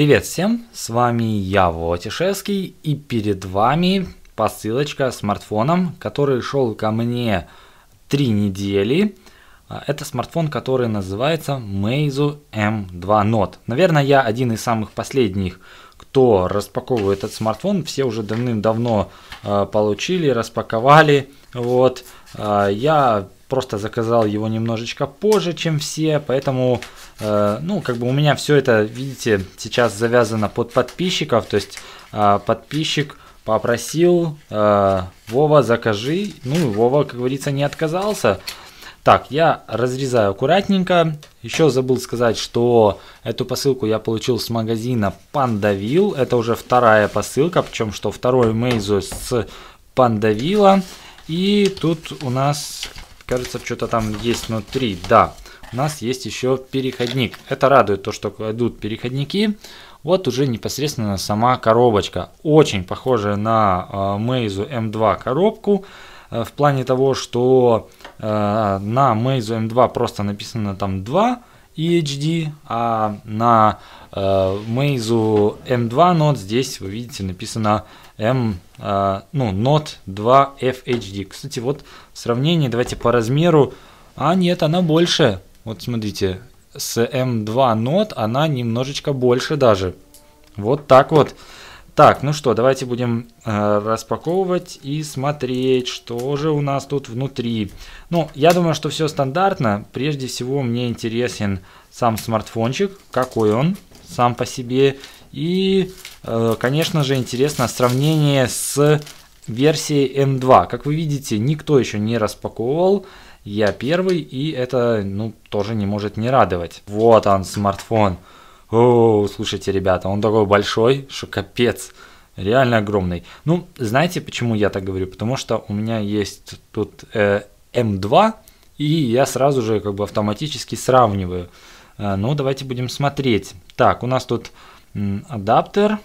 Привет всем, с вами я, Вотишевский, и перед вами посылочка с смартфоном, который шел ко мне три недели. А, это смартфон, который называется Meizu M2 эм Note. Наверное, я один из самых последних, кто распаковывает этот смартфон. Все уже давным-давно а, получили, распаковали. Вот. А, я просто заказал его немножечко позже, чем все, поэтому, э, ну, как бы у меня все это, видите, сейчас завязано под подписчиков, то есть э, подписчик попросил э, Вова, закажи, ну, и Вова, как говорится, не отказался. Так, я разрезаю аккуратненько. Еще забыл сказать, что эту посылку я получил с магазина Пандавил. Это уже вторая посылка, причем что второй Мейзу с Пандавила. И тут у нас Кажется, что-то там есть внутри. Да, у нас есть еще переходник. Это радует то, что идут переходники. Вот уже непосредственно сама коробочка. Очень похожая на э, Meizu M2 эм коробку. Э, в плане того, что э, на Meizu M2 эм просто написано там 2 EHD, а на э, Meizu M2 эм Note здесь, вы видите, написано M, э, а, ну, Note 2 FHD. Кстати, вот в сравнении, давайте по размеру, а нет, она больше. Вот смотрите, с M2 Note она немножечко больше даже. Вот так вот. Так, ну что, давайте будем э, распаковывать и смотреть, что же у нас тут внутри. Ну, я думаю, что все стандартно. Прежде всего, мне интересен сам смартфончик, какой он сам по себе. И Э, конечно же, интересно сравнение с версией M2. Как вы видите, никто еще не распаковывал. Я первый, и это ну, тоже не может не радовать. Вот он, смартфон. О, слушайте, ребята, он такой большой, что капец. Реально огромный. Ну, знаете, почему я так говорю? Потому что у меня есть тут э, M2, и я сразу же как бы автоматически сравниваю. Э, ну, давайте будем смотреть. Так, у нас тут адаптер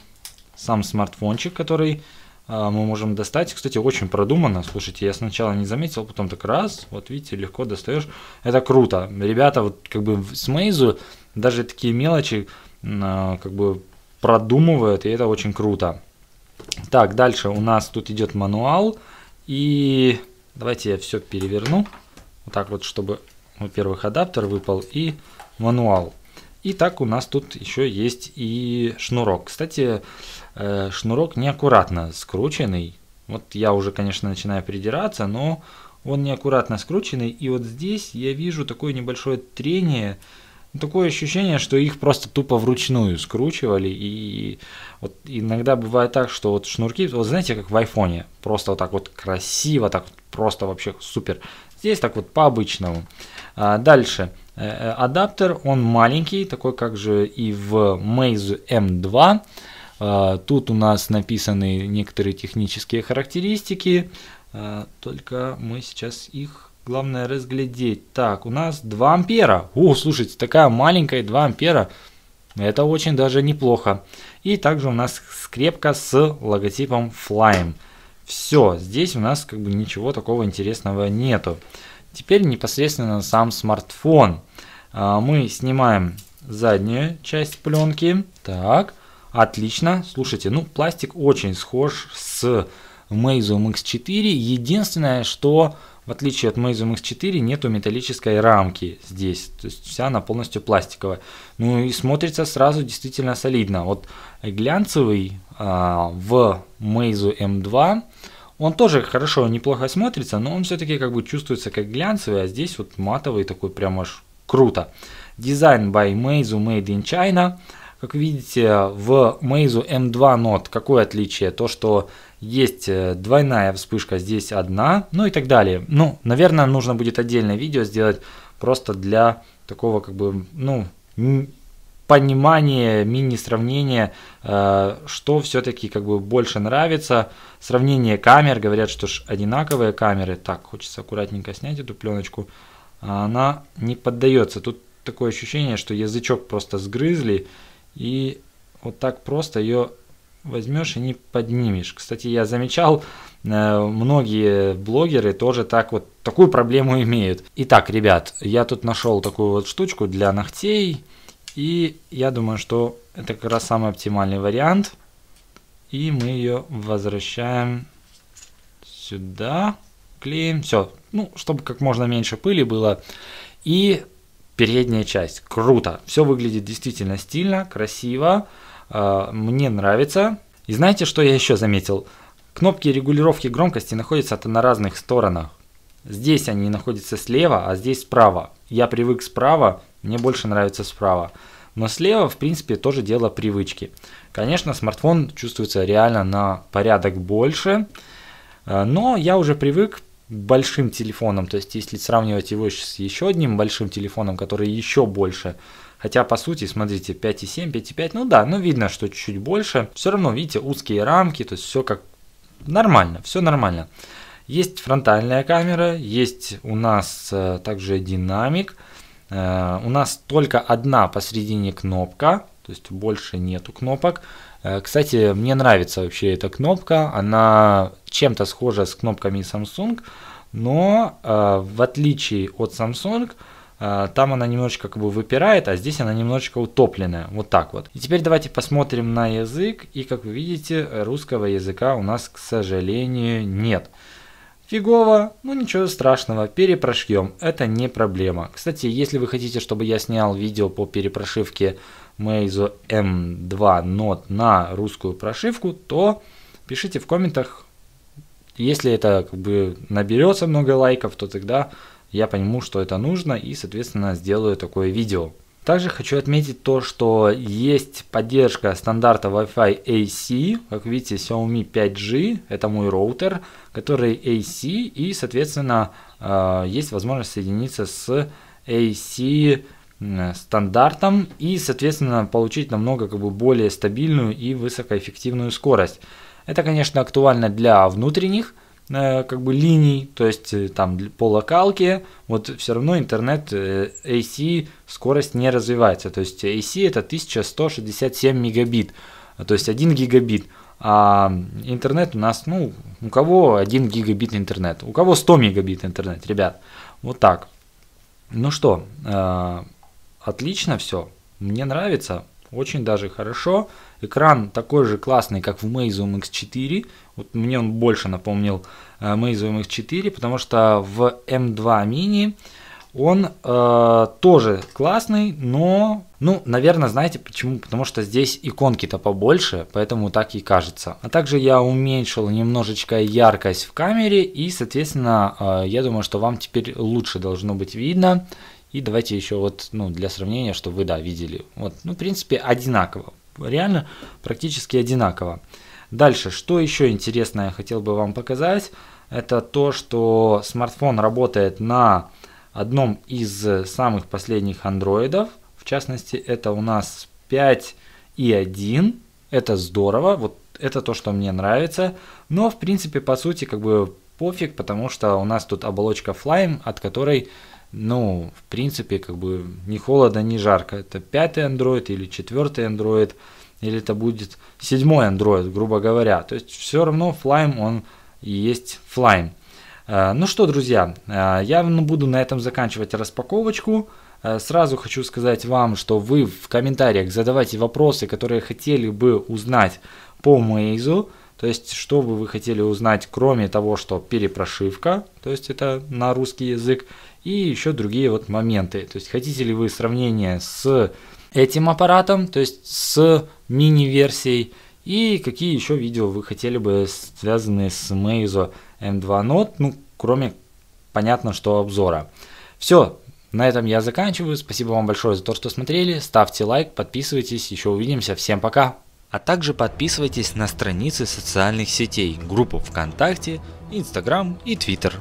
сам смартфончик, который а, мы можем достать. Кстати, очень продуманно. Слушайте, я сначала не заметил, потом так раз, вот видите, легко достаешь. Это круто. Ребята, вот как бы с Мейзу даже такие мелочи а, как бы продумывают, и это очень круто. Так, дальше у нас тут идет мануал. И давайте я все переверну. Вот так вот, чтобы, во-первых, адаптер выпал и мануал. И так у нас тут еще есть и шнурок. Кстати, э, шнурок неаккуратно скрученный. Вот я уже, конечно, начинаю придираться, но он неаккуратно скрученный. И вот здесь я вижу такое небольшое трение. Такое ощущение, что их просто тупо вручную скручивали. И вот иногда бывает так, что вот шнурки, вот знаете, как в айфоне, просто вот так вот красиво, так просто вообще супер. Здесь так вот по-обычному. А дальше. Дальше. Э, э, адаптер. Он маленький, такой как же и в Maze M2. Э, тут у нас написаны некоторые технические характеристики. Только мы сейчас их главное разглядеть. Так, у нас 2 ампера. О, слушайте, такая маленькая 2 ампера. Это очень даже неплохо. И также у нас скрепка с логотипом Flyme. Все, здесь у нас как бы ничего такого интересного нету. Теперь непосредственно сам смартфон. А, мы снимаем заднюю часть пленки. Так, отлично. Слушайте, ну пластик очень схож с Meizu MX4. Единственное, что в отличие от Meizu MX4 нету металлической рамки здесь. То есть вся она полностью пластиковая. Ну и смотрится сразу действительно солидно. Вот глянцевый а, в Meizu M2 эм он тоже хорошо, неплохо смотрится, но он все-таки как бы чувствуется как глянцевый, а здесь вот матовый такой прям аж круто. Дизайн by Meizu Made in China. Как видите, в Meizu M2 Note какое отличие? То, что есть э, двойная вспышка, здесь одна, ну и так далее. Ну, наверное, нужно будет отдельное видео сделать просто для такого как бы, ну, понимание, мини-сравнение, э, что все-таки как бы больше нравится. Сравнение камер, говорят, что ж одинаковые камеры. Так, хочется аккуратненько снять эту пленочку. А она не поддается. Тут такое ощущение, что язычок просто сгрызли и вот так просто ее возьмешь и не поднимешь. Кстати, я замечал, э, многие блогеры тоже так вот такую проблему имеют. Итак, ребят, я тут нашел такую вот штучку для ногтей. И я думаю, что это как раз самый оптимальный вариант. И мы ее возвращаем сюда, клеим, все. Ну, чтобы как можно меньше пыли было. И передняя часть. Круто. Все выглядит действительно стильно, красиво. А, мне нравится. И знаете, что я еще заметил? Кнопки регулировки громкости находятся-то на разных сторонах. Здесь они находятся слева, а здесь справа. Я привык справа, мне больше нравится справа. Но слева, в принципе, тоже дело привычки. Конечно, смартфон чувствуется реально на порядок больше, э, но я уже привык к большим телефоном. То есть, если сравнивать его с еще одним большим телефоном, который еще больше, Хотя, по сути, смотрите, 5,7, 5,5, ну да, ну видно, что чуть-чуть больше. Все равно, видите, узкие рамки, то есть все как нормально, все нормально. Есть фронтальная камера, есть у нас э, также динамик. Э, у нас только одна посередине кнопка, то есть больше нету кнопок. Э, кстати, мне нравится вообще эта кнопка, она чем-то схожа с кнопками Samsung, но э, в отличие от Samsung, там она немножечко как бы выпирает, а здесь она немножечко утопленная. Вот так вот. И теперь давайте посмотрим на язык. И как вы видите, русского языка у нас, к сожалению, нет. Фигово, ну ничего страшного, перепрошьем, это не проблема. Кстати, если вы хотите, чтобы я снял видео по перепрошивке Meizu M2 Note на русскую прошивку, то пишите в комментах. Если это как бы наберется много лайков, то тогда я пойму, что это нужно и, соответственно, сделаю такое видео. Также хочу отметить то, что есть поддержка стандарта Wi-Fi AC. Как видите, Xiaomi 5G, это мой роутер, который AC, и, соответственно, э, есть возможность соединиться с AC стандартом и, соответственно, получить намного как бы, более стабильную и высокоэффективную скорость. Это, конечно, актуально для внутренних Э, как бы линий, то есть э, там по локалке, вот все равно интернет э, AC скорость не развивается. То есть AC это 1167 мегабит, то есть 1 гигабит. А интернет у нас, ну, у кого 1 гигабит интернет, у кого 100 мегабит интернет, ребят. Вот так. Ну что, отлично все, мне нравится очень даже хорошо. Экран такой же классный, как в Meizu X4. Вот мне он больше напомнил э, Meizu X4, потому что в M2 эм Mini он э, тоже классный, но, ну, наверное, знаете почему? Потому что здесь иконки-то побольше, поэтому так и кажется. А также я уменьшил немножечко яркость в камере, и, соответственно, э, я думаю, что вам теперь лучше должно быть видно. И давайте еще вот, ну, для сравнения, что вы, да, видели. Вот, ну, в принципе, одинаково. Реально практически одинаково. Дальше, что еще интересное я хотел бы вам показать, это то, что смартфон работает на одном из самых последних андроидов. В частности, это у нас 5 и 1. Это здорово, вот это то, что мне нравится. Но, в принципе, по сути, как бы пофиг, потому что у нас тут оболочка Flyme, от которой ну, в принципе, как бы ни холодно, ни жарко. Это пятый Android или четвертый Android, или это будет седьмой Android, грубо говоря. То есть все равно Flyme он и есть Flyme. Э, ну что, друзья, э, я ну, буду на этом заканчивать распаковочку. Э, сразу хочу сказать вам, что вы в комментариях задавайте вопросы, которые хотели бы узнать по Мейзу. То есть, что бы вы хотели узнать, кроме того, что перепрошивка, то есть это на русский язык, и еще другие вот моменты. То есть, хотите ли вы сравнение с этим аппаратом, то есть с мини-версией, и какие еще видео вы хотели бы связанные с Meizu M2 Note, ну, кроме, понятно, что обзора. Все, на этом я заканчиваю. Спасибо вам большое за то, что смотрели. Ставьте лайк, подписывайтесь. Еще увидимся. Всем пока. А также подписывайтесь на страницы социальных сетей, группу ВКонтакте, Инстаграм и Твиттер.